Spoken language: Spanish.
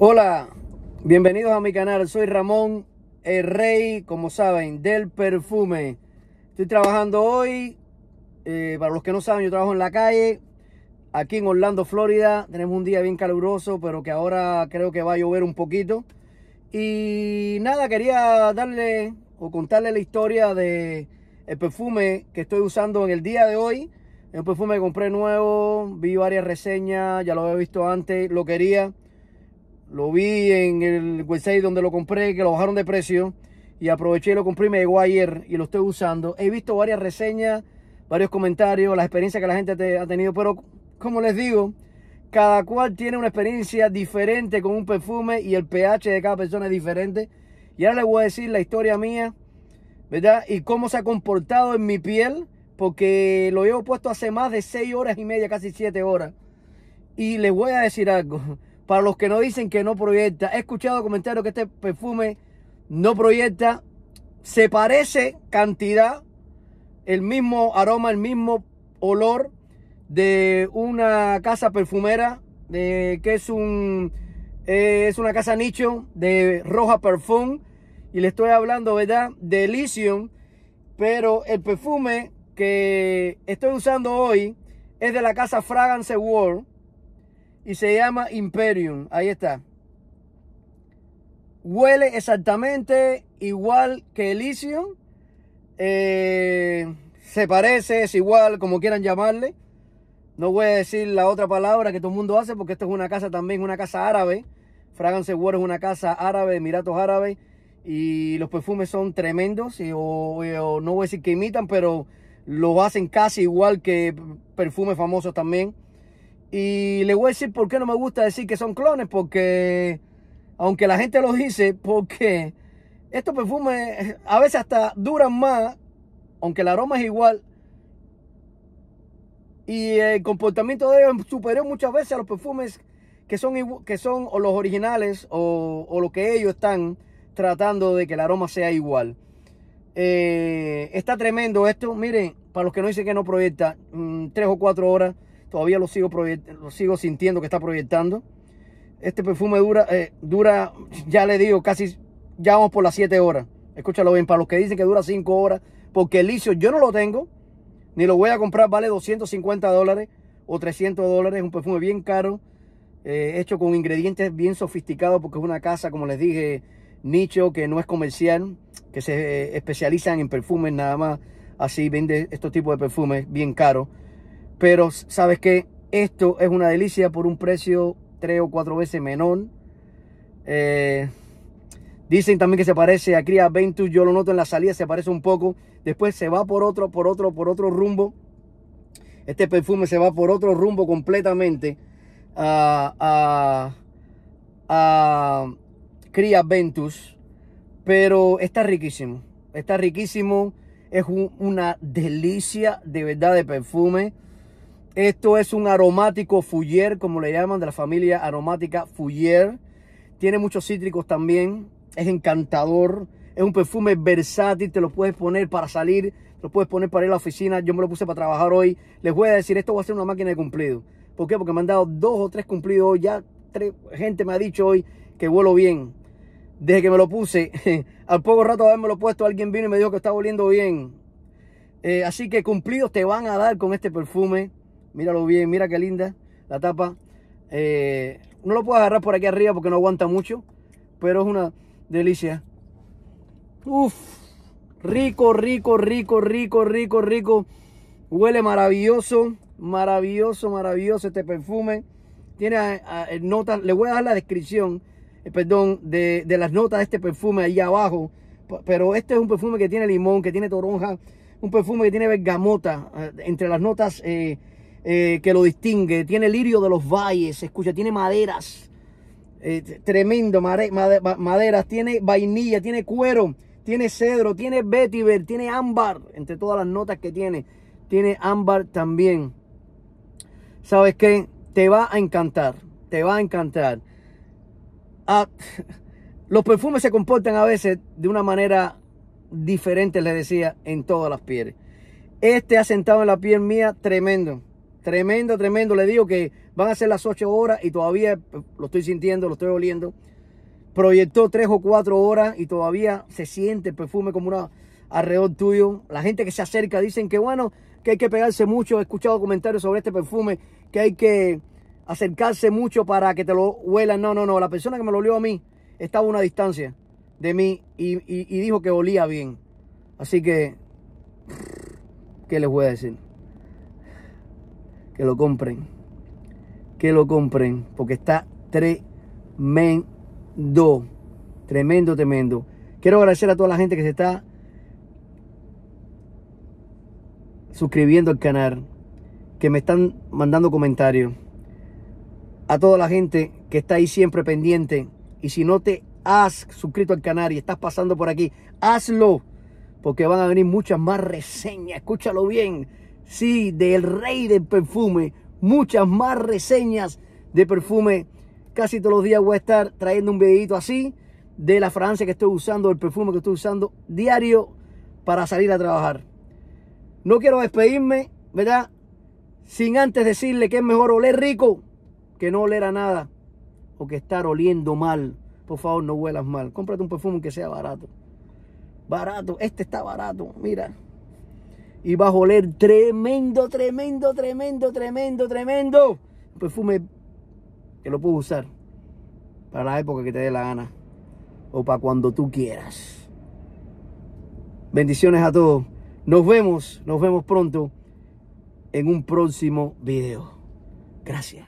Hola, bienvenidos a mi canal. Soy Ramón, el rey, como saben, del perfume. Estoy trabajando hoy. Eh, para los que no saben, yo trabajo en la calle, aquí en Orlando, Florida. Tenemos un día bien caluroso, pero que ahora creo que va a llover un poquito. Y nada, quería darle o contarle la historia de el perfume que estoy usando en el día de hoy. Es un perfume que compré nuevo, vi varias reseñas, ya lo había visto antes, lo quería. Lo vi en el website donde lo compré, que lo bajaron de precio. Y aproveché y lo compré y me llegó ayer y lo estoy usando. He visto varias reseñas, varios comentarios, las experiencias que la gente ha tenido. Pero como les digo, cada cual tiene una experiencia diferente con un perfume y el pH de cada persona es diferente. Y ahora les voy a decir la historia mía, ¿verdad? Y cómo se ha comportado en mi piel, porque lo llevo puesto hace más de 6 horas y media, casi 7 horas. Y les voy a decir algo. Para los que no dicen que no proyecta, he escuchado comentarios que este perfume no proyecta. Se parece cantidad, el mismo aroma, el mismo olor de una casa perfumera, de, que es, un, eh, es una casa nicho de Roja Perfume. Y le estoy hablando, ¿verdad? De Elysium. Pero el perfume que estoy usando hoy es de la casa Fragrance World y se llama Imperium. Ahí está. Huele exactamente igual que Elysium. Eh, se parece, es igual, como quieran llamarle. No voy a decir la otra palabra que todo el mundo hace porque esto es una casa también, una casa árabe. Fragrance World es una casa árabe, Emiratos Árabes. Y los perfumes son tremendos. Y, no voy a decir que imitan, pero lo hacen casi igual que perfumes famosos también. Y le voy a decir por qué no me gusta decir que son clones, porque aunque la gente lo dice, porque estos perfumes eh, a veces hasta duran más, aunque el aroma es igual. Y el comportamiento de ellos es superior muchas veces a los perfumes que son, que son o los originales o, lo que ellos están tratando de que el aroma sea igual. Eh, está tremendo esto. Miren, para los que no dicen que no proyecta, 3 mm, tres o cuatro horas Todavía lo sigo, lo sigo sintiendo que está proyectando. Este perfume dura, eh, dura, ya le digo, casi, ya vamos por las 7 horas. Escúchalo bien, para los que dicen que dura 5 horas, porque el yo no lo tengo, ni lo voy a comprar, vale 250 dólares o 300 dólares, un perfume bien caro, eh, hecho con ingredientes bien sofisticados, porque es una casa, como les dije, nicho que no es comercial, que se eh, especializan en perfumes nada más, así vende estos tipos de perfumes bien caros. Pero sabes que esto es una delicia por un precio tres o cuatro veces menor. Eh, dicen también que se parece a Cría Ventus. Yo lo noto en la salida, se parece un poco. Después se va por otro, por otro, por otro rumbo. Este perfume se va por otro rumbo completamente a, a, Ventus. Pero está riquísimo. Está riquísimo. Es una delicia de verdad de perfume. Esto es un aromático Fuller, como le llaman, de la familia aromática Fuller. Tiene muchos cítricos también. Es encantador. Es un perfume versátil. Te lo puedes poner para salir. lo puedes poner para ir a la oficina. Yo me lo puse para trabajar hoy. Les voy a decir, esto va a ser una máquina de cumplido. ¿Por qué? Porque me han dado dos o tres cumplidos hoy. Ya gente me ha dicho hoy que huelo bien. Desde que me lo puse, al poco rato de haberme lo puesto, alguien vino y me dijo que estaba volviendo bien. Eh, así que cumplidos te van a dar con este perfume Míralo bien, mira qué linda la tapa. Eh, no lo puedo agarrar por aquí arriba porque no aguanta mucho, pero es una delicia. Uf, rico, rico, rico, rico, rico, rico. Huele maravilloso, maravilloso, maravilloso este perfume. Tiene eh, eh, notas, le voy a dar la descripción, perdón, de, las notas de este perfume ahí abajo. Pero este es un perfume que tiene limón, que tiene toronja, un perfume que tiene bergamota, entre las notas eh, que lo distingue. Tiene lirio de los valles, escucha, tiene maderas. Eh, tremendo, maderas, tiene vainilla, tiene cuero, tiene cedro, tiene vetiver, tiene ámbar, entre todas las notas que tiene, tiene ámbar también. ¿Sabes qué? Te va a encantar, te va a encantar. Ah, los perfumes se comportan a veces de una manera diferente, les decía, en todas las pieles. Este ha sentado en la piel mía tremendo. Tremendo, tremendo. Le digo que van a ser las 8 horas y todavía eh, lo estoy sintiendo, lo estoy oliendo. Proyectó 3 o 4 horas y todavía se siente el perfume como una alrededor tuyo. La gente que se acerca dicen que bueno, que hay que pegarse mucho. He escuchado comentarios sobre este perfume, que hay que acercarse mucho para que te lo huelan. No, no, no. La persona que me lo olió a mí estaba a una distancia de mí y dijo que olía bien. Así que, ¿qué les voy a decir? que lo compren. Que lo compren, porque está tremendo. Tremendo, tremendo. Quiero agradecer a toda la gente que se está suscribiendo al canal, que me están mandando comentarios. A toda la gente que está ahí siempre pendiente. Y si no te has suscrito al canal y estás pasando por aquí, hazlo. Porque van a venir muchas más reseñas. Escúchalo bien sí, del rey del perfume. Muchas más reseñas de perfume. Casi todos los días voy a estar trayendo un videito así de la fragancia que estoy usando, el perfume que estoy usando diario para salir a trabajar. No quiero despedirme, ¿verdad? Sin antes decirle que es mejor oler rico que no oler a nada o que estar oliendo mal. Por favor, no huelas mal. Cómprate un perfume que sea barato. Barato, este está barato, mira y va a oler tremendo, tremendo, tremendo, tremendo, tremendo. Perfume que lo puedo usar para la época que te dé la gana o para cuando tú quieras. Bendiciones a todos. Nos vemos, nos vemos pronto en un próximo video. Gracias.